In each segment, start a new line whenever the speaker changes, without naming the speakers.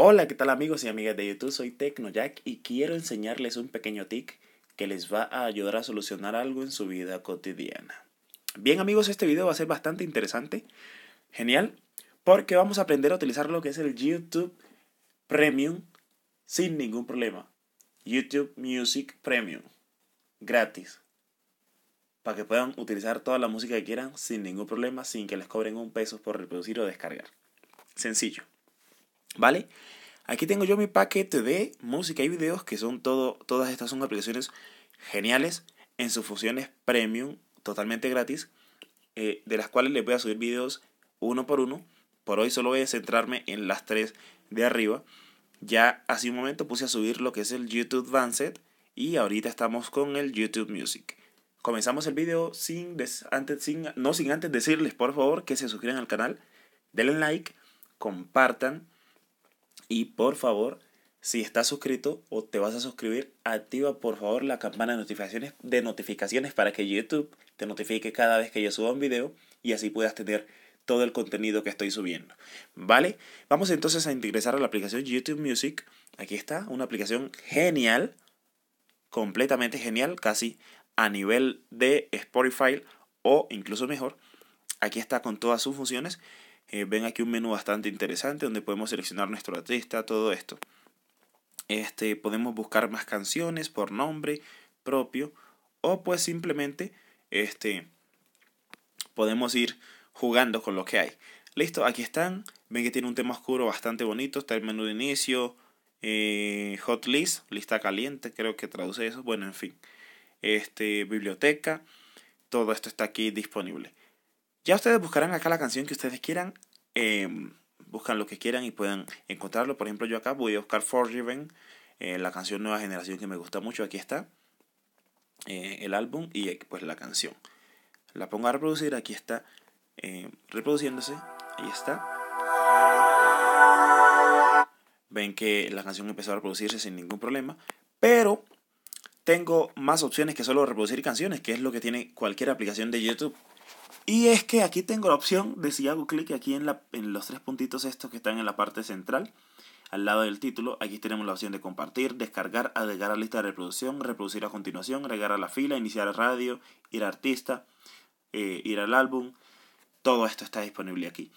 Hola, ¿qué tal amigos y amigas de YouTube? Soy TecnoJack y quiero enseñarles un pequeño tic que les va a ayudar a solucionar algo en su vida cotidiana. Bien amigos, este video va a ser bastante interesante, genial, porque vamos a aprender a utilizar lo que es el YouTube Premium sin ningún problema. YouTube Music Premium, gratis, para que puedan utilizar toda la música que quieran sin ningún problema, sin que les cobren un peso por reproducir o descargar. Sencillo. ¿vale? Aquí tengo yo mi paquete de música y videos, que son todo, todas estas son aplicaciones geniales en sus funciones premium, totalmente gratis, eh, de las cuales les voy a subir videos uno por uno. Por hoy solo voy a centrarme en las tres de arriba. Ya hace un momento puse a subir lo que es el YouTube Set y ahorita estamos con el YouTube Music. Comenzamos el video sin, antes, sin, no sin antes decirles por favor que se suscriban al canal, denle like, compartan y por favor, si estás suscrito o te vas a suscribir, activa por favor la campana de notificaciones, de notificaciones para que YouTube te notifique cada vez que yo suba un video y así puedas tener todo el contenido que estoy subiendo. ¿Vale? Vamos entonces a ingresar a la aplicación YouTube Music. Aquí está, una aplicación genial, completamente genial, casi a nivel de Spotify o incluso mejor. Aquí está con todas sus funciones eh, ven aquí un menú bastante interesante donde podemos seleccionar nuestro artista, todo esto. Este, podemos buscar más canciones por nombre propio o pues simplemente este, podemos ir jugando con lo que hay. Listo, aquí están. Ven que tiene un tema oscuro bastante bonito. Está el menú de inicio. Eh, hot list, lista caliente, creo que traduce eso. Bueno, en fin. Este, biblioteca. Todo esto está aquí disponible. Ya ustedes buscarán acá la canción que ustedes quieran. Em, buscan lo que quieran y puedan encontrarlo. Por ejemplo, yo acá voy a buscar Forgiven, eh, la canción Nueva Generación que me gusta mucho. Aquí está eh, el álbum y eh, pues la canción. La pongo a reproducir, aquí está em, reproduciéndose. Ahí está. Ven que la canción empezó a reproducirse sin ningún problema. Pero tengo más opciones que solo reproducir canciones, que es lo que tiene cualquier aplicación de YouTube. Y es que aquí tengo la opción de si hago clic aquí en, la, en los tres puntitos estos que están en la parte central, al lado del título, aquí tenemos la opción de compartir, descargar, agregar a lista de reproducción, reproducir a continuación, agregar a la fila, iniciar radio, ir a artista, eh, ir al álbum. Todo esto está disponible aquí.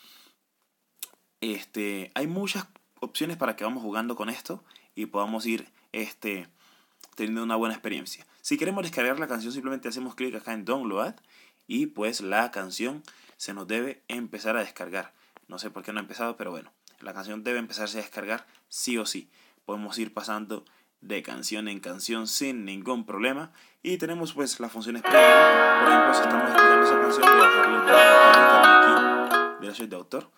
Este, hay muchas opciones para que vamos jugando con esto y podamos ir este, teniendo una buena experiencia. Si queremos descargar la canción, simplemente hacemos clic acá en Download y pues la canción se nos debe empezar a descargar. No sé por qué no ha empezado, pero bueno, la canción debe empezarse a descargar sí o sí. Podemos ir pasando de canción en canción sin ningún problema y tenemos pues las funciones previas. Por ejemplo, si estamos escuchando esa canción, voy a aquí de autor,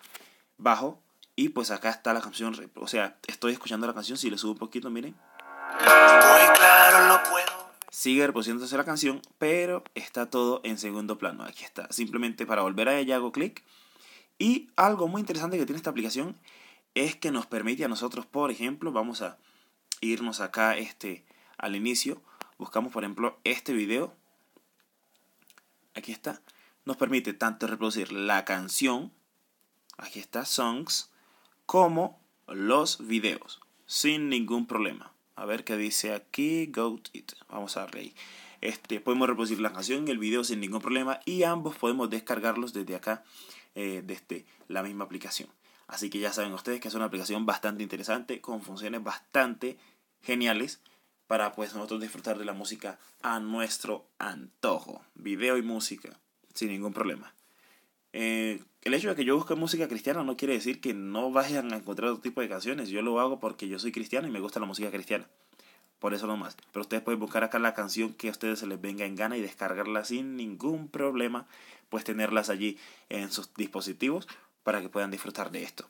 bajo y pues acá está la canción, o sea, estoy escuchando la canción, si le subo un poquito, miren. Muy claro, lo puedo sigue pues, reproduciéndose la canción, pero está todo en segundo plano. Aquí está. Simplemente para volver a ella hago clic. Y algo muy interesante que tiene esta aplicación es que nos permite a nosotros, por ejemplo, vamos a irnos acá este, al inicio. Buscamos, por ejemplo, este video. Aquí está. Nos permite tanto reproducir la canción, aquí está Songs, como los videos, sin ningún problema. A ver qué dice aquí. Goat It. Vamos a darle ahí. Este, podemos reproducir la canción y el video sin ningún problema. Y ambos podemos descargarlos desde acá, eh, desde la misma aplicación. Así que ya saben ustedes que es una aplicación bastante interesante, con funciones bastante geniales para pues, nosotros disfrutar de la música a nuestro antojo. Video y música, sin ningún problema. Eh, el hecho de que yo busque música cristiana no quiere decir que no vayan a encontrar otro tipo de canciones. Yo lo hago porque yo soy cristiano y me gusta la música cristiana. Por eso nomás. Pero ustedes pueden buscar acá la canción que a ustedes se les venga en gana y descargarla sin ningún problema. Pues tenerlas allí en sus dispositivos para que puedan disfrutar de esto.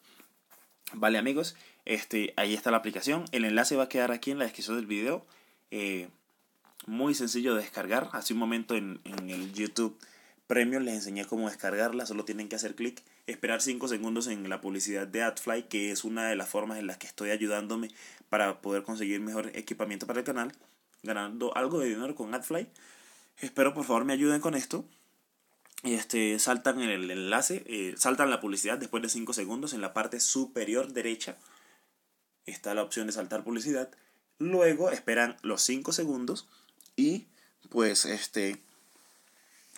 Vale amigos, este, ahí está la aplicación. El enlace va a quedar aquí en la descripción del video. Eh, muy sencillo de descargar. Hace un momento en, en el YouTube premios, les enseñé cómo descargarla, solo tienen que hacer clic, esperar 5 segundos en la publicidad de AdFly, que es una de las formas en las que estoy ayudándome para poder conseguir mejor equipamiento para el canal, ganando algo de dinero con AdFly. Espero por favor me ayuden con esto. Este, saltan el enlace, eh, saltan la publicidad después de 5 segundos en la parte superior derecha. Está la opción de saltar publicidad. Luego esperan los 5 segundos y pues este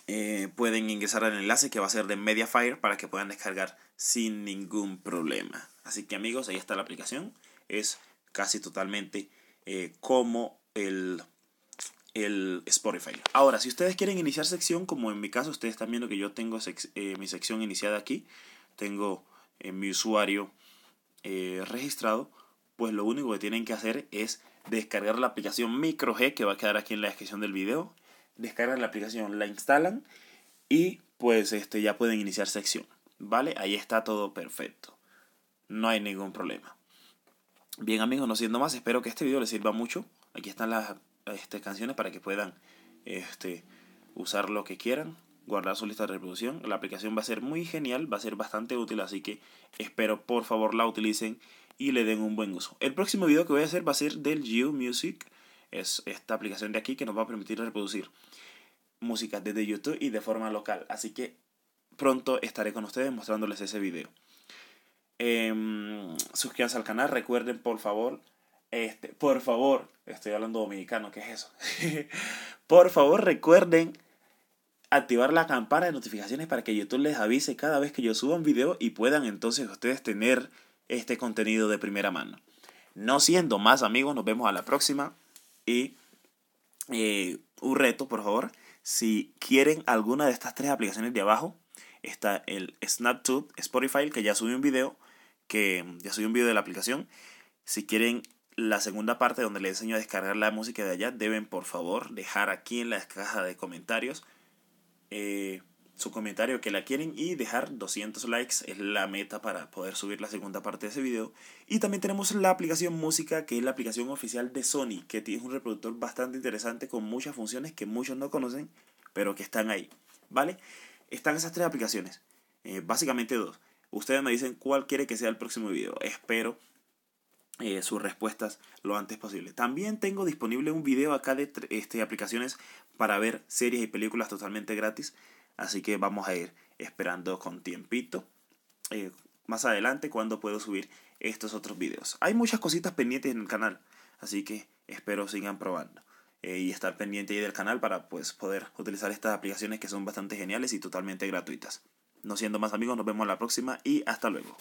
eh, pueden ingresar al enlace que va a ser de Mediafire para que puedan descargar sin ningún problema. Así que amigos, ahí está la aplicación. Es casi totalmente eh, como el, el Spotify. Ahora, si ustedes quieren iniciar sección, como en mi caso, ustedes están viendo que yo tengo eh, mi sección iniciada aquí. Tengo mi usuario registrado. Pues lo único que tienen que hacer es descargar la aplicación Micro G que va a quedar aquí en la descripción del video descargan la aplicación, la instalan y pues este, ya pueden iniciar sección. ¿Vale? Ahí está todo perfecto. No hay ningún problema. Bien amigos, no siendo más, espero que este video les sirva mucho. Aquí están las este, canciones para que puedan este, usar lo que quieran, guardar su lista de reproducción. La aplicación va a ser muy genial, va a ser bastante útil, así que espero por favor la utilicen y le den un buen uso. El próximo video que voy a hacer va a ser del Geomusic Music es esta aplicación de aquí que nos va a permitir reproducir música desde YouTube y de forma local. Así que pronto estaré con ustedes mostrándoles ese video. Em, suscríbanse al canal, recuerden por favor, este, por favor, estoy hablando dominicano, ¿qué es eso? por favor, recuerden activar la campana de notificaciones para que YouTube les avise cada vez que yo suba un video y puedan entonces ustedes tener este contenido de primera mano. No siendo más amigos, nos vemos a la próxima. Y eh, un reto, por favor, si quieren alguna de estas tres aplicaciones de abajo, está el SnapTube, Spotify, que ya subí un video, que ya subí un video de la aplicación. Si quieren la segunda parte donde les enseño a descargar la música de allá, deben por favor dejar aquí en la caja de comentarios. Eh, su comentario que la quieren y dejar 200 likes es la meta para poder subir la segunda parte de ese video. Y también tenemos la aplicación música que es la aplicación oficial de Sony, que tiene un reproductor bastante interesante con muchas funciones que muchos no conocen, pero que están ahí. ¿Vale? Están esas tres aplicaciones, eh, básicamente dos. Ustedes me dicen cuál quiere que sea el próximo video. Espero eh, sus respuestas lo antes posible. También tengo disponible un video acá de este, aplicaciones para ver series y películas totalmente gratis. Así que vamos a ir esperando con tiempito. Eh, más adelante cuando puedo subir estos otros videos. Hay muchas cositas pendientes en el canal. Así que espero sigan probando. Eh, y estar pendiente del canal para pues, poder utilizar estas aplicaciones que son bastante geniales y totalmente gratuitas. No siendo más amigos, nos vemos la próxima y hasta luego.